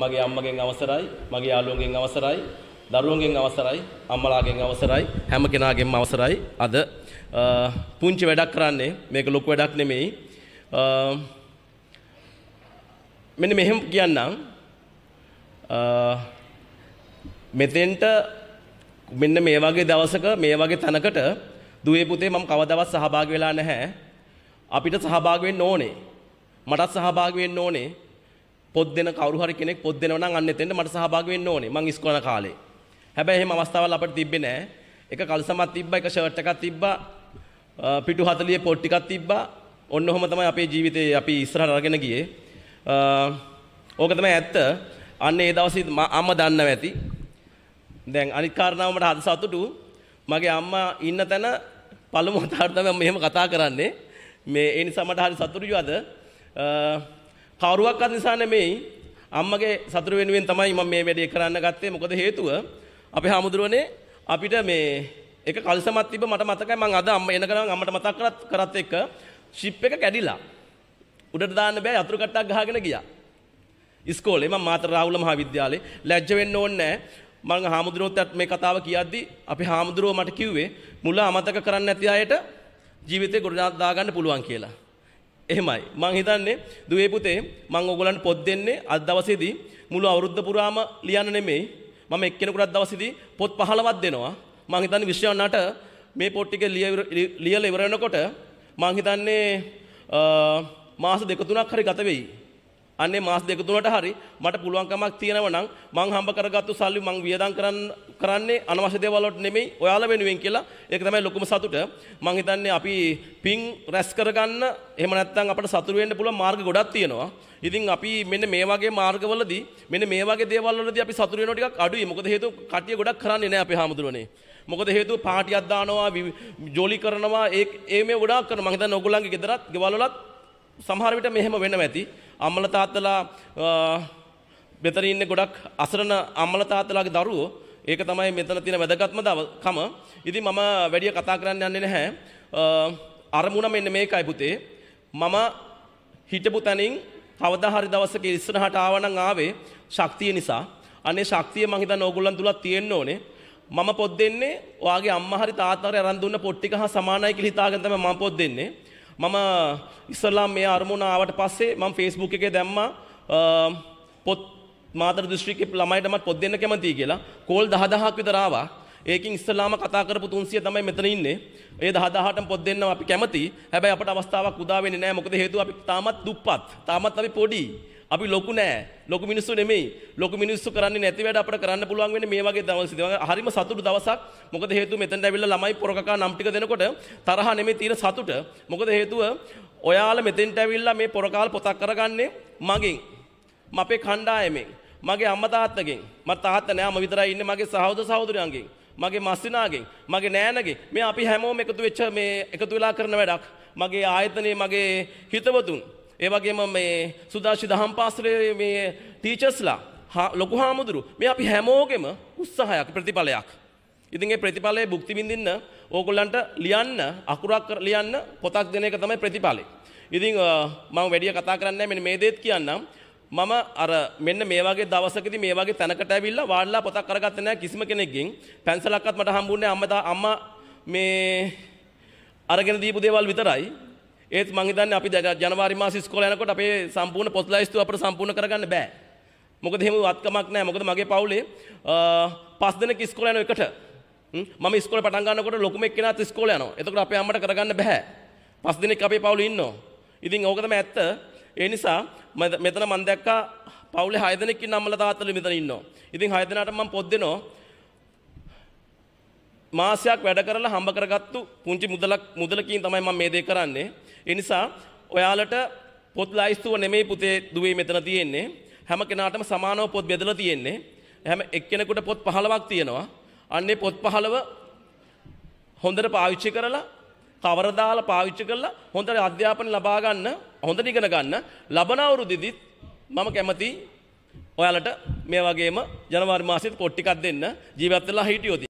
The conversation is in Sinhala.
මගේ අම්මගෙන් අවසරයි, මගේ යාළුවන්ගෙන් අවසරයි, දරුවන්ගෙන් අවසරයි, අම්මලාගෙන් අවසරයි, හැම කෙනාගෙන්ම අවසරයි. අද පුංචි වැඩක් කරන්නේ මේක ලොකු වැඩක් නෙමෙයි. මෙන්න මෙහෙම කියන්නම් මෙතෙන්ට මෙන්න මේ වගේ දවසක මේ වගේ තැනකට දුවේ පුතේ මම කවදාවත් සහභාගී වෙලා නැහැ අපිට සහභාගී වෙන්න ඕනේ මටත් සහභාගී වෙන්න ඕනේ පොත් දෙන කවුරු හරි කෙනෙක් පොත් දෙනවා නම් අන්න එතෙන්ට මට සහභාගී වෙන්න ඕනේ. මං ඉස්කෝල කාලේ. හැබැයි එහෙම අවස්ථාවල් අපිට තිබ්බේ නැහැ. එක කල්සමක් තිබ්බා, එක ෂර්ට් එකක් තිබ්බා, පිටු 40 පොත් ටිකක් තිබ්බා. ඔන්න ඔහම තමයි අපේ ජීවිතේ අපි ඉස්සරහට අරගෙන ගියේ. ඕක තමයි ඇත්ත. අන්න ඒ දවසේ අම්ම දන්නව ඇති. දැන් අනිත් කාරණාව මට හද සතුටු. මගේ අම්මා ඉන්න තැන පළමු වතාවට තමයි මම මෙහෙම කතා කරන්නේ. මේ ඒ නිසා මට හරි සතුටුයි අද. කවුරුවක්වත් නිසා නෙමෙයි අම්මගේ සතුට වෙනුවෙන් තමයි මම මේ වැඩේ කරන්න ගත්තේ මොකද හේතුව අපේ හාමුදුරුවනේ අපිට මේ එක කල්සමක් තිබ්බ මට මතකයි මං අද අම්ම එන ගමන් අම්මට මතක් කරත් කරත් එක්ක ෂිප් එක කැඩිලා උඩට දාන්න බෑ යතුරු කට්ටක් ගහගෙන ගියා ඉස්කෝලේ මම මාතර රාහුල මහාවිද්‍යාලේ ලැජ්ජ වෙන්න ඕනේ නැහැ මං හාමුදුරුවෝත් මේ කතාව කියද්දි අපේ හාමුදුරුවෝ මට කිව්වේ මුල අමතක කරන්න නැති අයට ජීවිතේ ගොඩ දාගන්න පුළුවන් කියලා එහෙමයි. මං හිතන්නේ දුවේ පුතේ මං ඔයගලන්ට පොත් දෙන්නේ අද දවසේදී මුළු අවුරුද්ද පුරාම ලියන්න නෙමෙයි. මම එක්කෙනෙකුටත් දවසේදී පොත් 15ක් දෙනවා. මං හිතන්නේ විශ්වනාට මේ පොත් ටික ලියලා ඉවර වෙනකොට මං හිතන්නේ මාස දෙක තුනක් හරි ගත වෙයි. අන්නේ මාස දෙක තුනකට හරි මට පුළුවන්කමක් තියෙනවා නම් මං හම්බ කරගත්තු සල්ලි මං වියදම් කරන්නේ අනවශ්‍ය දේවල් වලට නෙමෙයි ඔයාලා වෙනුවෙන් කියලා ඒක තමයි ලොකුම සතුට මං හිතන්නේ අපි පින් රැස් කරගන්න එහෙම නැත්නම් අපිට සතුරු වෙන්න පුළුවන් මාර්ග ගොඩක් තියෙනවා ඉතින් අපි මෙන්න මේ වගේ මාර්ගවලදී මෙන්න මේ වගේ දේවල් වලදී අපි සතුරු වෙනවා ටිකක් අඩුයි මොකද හේතුව කටිය ගොඩක් කරන්නේ නැහැ අපි හැමදෙරෝනේ මොකද හේතුව පාටියක් දානවා ජොලි කරනවා ඒ මේ ගොඩාක් කරනවා මං හිතන්නේ ඔයගොල්ලන්ගේ ගෙදරත් ගෙවල් වලත් සමහර විට මෙහෙම වෙනව ඇති. අම්මලා තාත්තලා මෙතන ඉන්නේ ගොඩක් අසරණ අම්මලා තාත්තලාගේ දරුවෝ. ඒක තමයි මෙතන තියෙන වැදගත්ම කම. ඉතින් මම වැඩිය කතා කරන්න යන්නේ නැහැ. අරමුණ මෙන්න මේකයි පුතේ. මම හිටපු තැනින් කවදා හරි දවසක ඉස්සරහට ආවනම් ආවේ ශක්තිය නිසා. අනේ ශක්තිය මං හිතන්නේ ඕගොල්ලන් තුලත් තියෙන්න ඕනේ. මම පොත් දෙන්නේ ඔයාගේ අම්මා හරි තාත්තා හරි අරන් දුන්න පොත් ටික හා සමානයි කියලා හිතාගෙන තමයි මම පොත් දෙන්නේ. මම ඉස්සල්ලා මේ අරමුණ ආවට පස්සේ මම Facebook එකේ දැම්මා පොත් මාතර දිස්ත්‍රික්කේ ළමයිට මම පොත් දෙන්න කැමතියි කියලා. කෝල් 10000ක් විතර ආවා. ඒකින් ඉස්සලාම කතා කරපු 300 තමයි මෙතන ඉන්නේ. ඒ 10000ටම පොත් දෙන්නව අපි කැමති. හැබැයි අපට අවස්ථාවක් උදා වෙන්නේ නැහැ. මොකද හේතුව අපි තාමත් දුප්පත්. තාමත් අපි පොඩි. අපි ලොකු නෑ. ලොකු මිනිස්සු නෙමෙයි. ලොකු මිනිස්සු කරන්නේ නැති වැඩ අපිට කරන්න පුළුවන් වෙන්නේ මේ වගේ දවස්වලදී. මම හරිම සතුටු දවසක්. මොකද හේතුව මෙතනට ඇවිල්ලා ළමයි පොරකකා නම් ටික දෙනකොට තරහ නෙමෙයි තියෙන සතුට. මොකද හේතුව ඔයාලා මෙතෙන්ට ඇවිල්ලා මේ පොරකාල් පොතක් කරගන්නේ මගෙන්. මපේ කණ්ඩායමෙන්. මගේ අම්මා තාත්තගෙන්. මට තාත්තා නෑ මම විතරයි ඉන්නේ මගේ සහෝදර සහෝදරයන්ගෙන්. මගේ මස්සිනාගෙන් මගේ නෑනගේ මේ අපි හැමෝම එකතු වෙච්ච මේ එකතු වෙලා කරන වැඩක් මගේ ආයතනයේ මගේ හිතවතුන් ඒ වගේම මේ සුදාශි දහම් පාස්ත්‍රයේ මේ ටීචර්ස්ලා ලොකු හාමුදුරු මේ අපි හැමෝගෙම උත්සාහයක් ප්‍රතිඵලයක්. ඉතින් ඒ ප්‍රතිඵලයේ භුක්ති විඳින්න ඕගොල්ලන්ට ලියන්න අකුරක් ලියන්න පොතක් දෙන එක තමයි ප්‍රතිඵලය. ඉතින් මම වැඩිය කතා කරන්නේ මෙන්න මේ දේත් කියන්නම්. මම අර මෙන්න මේ වගේ දවසකදී මේ වගේ තැනකට ඇවිල්ලා වාඩිලා පොතක් අරගත්තේ නැහැ කිසිම කෙනෙක්ගෙන්. පැන්සලක්වත් මට හම්බුන්නේ අම්මා අම්මා මේ අරගෙන දීපු දේවල් විතරයි. ඒත් මං හිතන්නේ අපි ජනවාරි මාසේ ඉස්කෝලේ යනකොට අපේ සම්පූර්ණ පොත් ලැයිස්තුව අපිට සම්පූර්ණ කරගන්න බෑ. මොකද එහෙම වත්කමක් නැහැ. මොකද මගේ පවුලේ පස් දෙනෙක් ඉස්කෝලේ යන එකට මම ඉස්කෝලේ පටන් ගන්නකොට ලොකුම එක්කෙනාත් ඉස්කෝලේ යනවා. එතකොට අපේ අම්මට කරගන්න බෑ. පස් දෙනෙක් අපේ පවුලේ ඉන්නවා. ඉතින් ඕක තමයි ඇත්ත. ඒ නිසා මෙතන මම දැක්කා පවුලේ 6 දෙනෙක් ඉන්න අම්මලා තාත්තලා මෙතන ඉන්නවා. ඉතින් 6 දෙනාට මම පොත් දෙනවා. මාසයක් වැඩ කරලා හම්බ කරගත්තු පුංචි මුදලක් මුදලකින් තමයි මම මේ දේ කරන්නේ. ඒ නිසා ඔයාලට පොත් ලයිස්තුව නෙමෙයි පුතේ දුවේ මෙතන තියෙන්නේ. හැම කෙනාටම සමානව පොත් බෙදලා තියෙන්නේ. හැම එක්කෙනෙකුට පොත් 15ක් තියෙනවා. අන්නේ පොත් 15 හොඳට පාවිච්චි කරලා කවර දාලා පාවිච්චි කරලා හොඳට අධ්‍යාපන ලබා ගන්න, හොඳට ඉගෙන ගන්න. ලබන අවුරුද්දෙදිත් මම කැමති ඔයාලට මේ වගේම ජනවාරි මාසෙත් පොත් ටිකක් දෙන්න ජීවත් වෙලා හිටියොත්